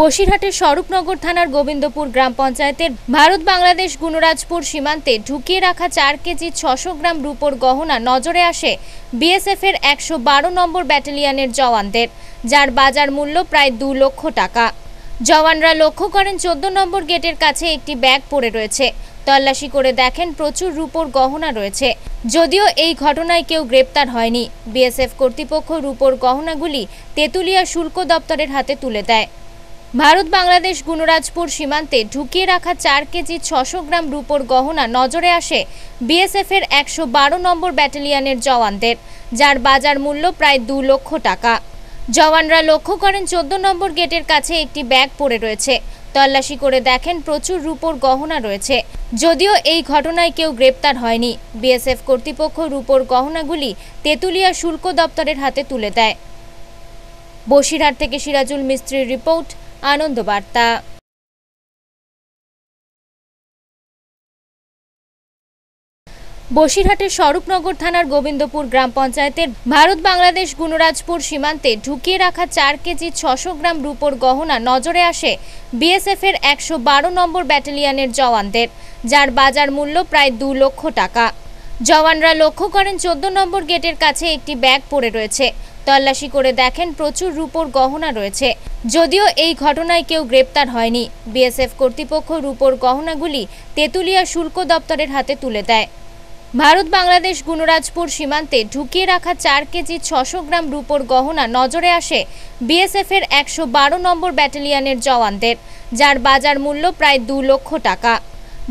বসিরহাটের স্বরূপনগর থানার গোবিন্দপুর গ্রাম পঞ্চায়েতের ভারত বাংলাদেশ গুণরাজপুর সীমান্তে ঢুকিয়ে রাখা চার কেজি ছশো গ্রাম রূপোর গহনা নজরে আসে বিএসএফ এর একশো নম্বর ব্যাটালিয়নের জওয়ানদের যার বাজার মূল্য প্রায় দু লক্ষ টাকা জওয়ানরা লক্ষ্য করেন চোদ্দ নম্বর গেটের কাছে একটি ব্যাগ পড়ে রয়েছে তল্লাশি করে দেখেন প্রচুর রূপোর গহনা রয়েছে যদিও এই ঘটনায় কেউ গ্রেপ্তার হয়নি বিএসএফ কর্তৃপক্ষ রূপোর গহনাগুলি তেঁতুলিয়া শুল্ক দপ্তরের হাতে তুলে দেয় ভারত বাংলাদেশ গুণরাজপুর সীমান্তে ঢুকিয়ে রাখা চার কেজি ছশো গ্রাম রূপোর গহনা নজরে আসে বিএসএফের একশো বারো নম্বর ব্যাটালিয়নের জওয়ানদের যার বাজার মূল্য প্রায় দু লক্ষ টাকা জওয়ানরা লক্ষ্য করেন চোদ্দ নম্বর গেটের কাছে একটি ব্যাগ পড়ে রয়েছে তল্লাশি করে দেখেন প্রচুর রূপোর গহনা রয়েছে যদিও এই ঘটনায় কেউ গ্রেপ্তার হয়নি বিএসএফ কর্তৃপক্ষ রূপোর গহনাগুলি তেঁতুলিয়া শুল্ক দপ্তরের হাতে তুলে দেয় বসিরহাট থেকে সিরাজুল মিস্ত্রির রিপোর্ট আনন্দবার্তা বসিরহাটের স্বরূপনগর থানার গোবিন্দপুর গ্রাম পঞ্চায়েতের ভারত বাংলাদেশ গুণরাজপুর সীমান্তে ঢুকিয়ে রাখা চার কেজি ছশো গ্রাম রূপোর গহনা নজরে আসে বিএসএফ এর একশো নম্বর ব্যাটালিয়ানের জওয়ানদের যার বাজার মূল্য প্রায় দু লক্ষ টাকা জওয়ানরা লক্ষ্য করেন চোদ্দ নম্বর গেটের কাছে একটি ব্যাগ পড়ে রয়েছে তল্লাশি করে দেখেন প্রচুর রূপোর গহনা রয়েছে যদিও এই ঘটনায় কেউ গ্রেপ্তার হয়নি বিএসএফ কর্তৃপক্ষ রূপোর গহনাগুলি তেঁতুলিয়া শুল্ক দপ্তরের হাতে তুলে দেয় ভারত বাংলাদেশ গুণরাজপুর সীমান্তে ঢুকিয়ে রাখা চার কেজি ছশো গ্রাম রূপোর গহনা নজরে আসে বিএসএফের একশো বারো নম্বর ব্যাটালিয়ানের জওয়ানদের যার বাজার মূল্য প্রায় দু লক্ষ টাকা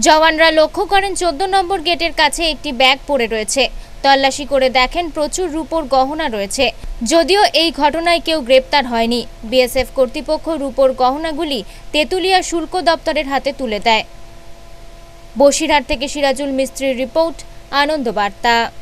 জওয়ানরা লক্ষ্য করেন চোদ্দ নম্বর গেটের কাছে একটি ব্যাগ পড়ে রয়েছে তল্লাশি করে দেখেন প্রচুর রূপোর গহনা রয়েছে যদিও এই ঘটনায় কেউ গ্রেপ্তার হয়নি বিএসএফ কর্তৃপক্ষ রূপোর গহনাগুলি তেঁতুলিয়া শুল্ক দপ্তরের হাতে তুলে দেয় বসিরহাট থেকে সিরাজুল মিস্ত্রির রিপোর্ট আনন্দবার্তা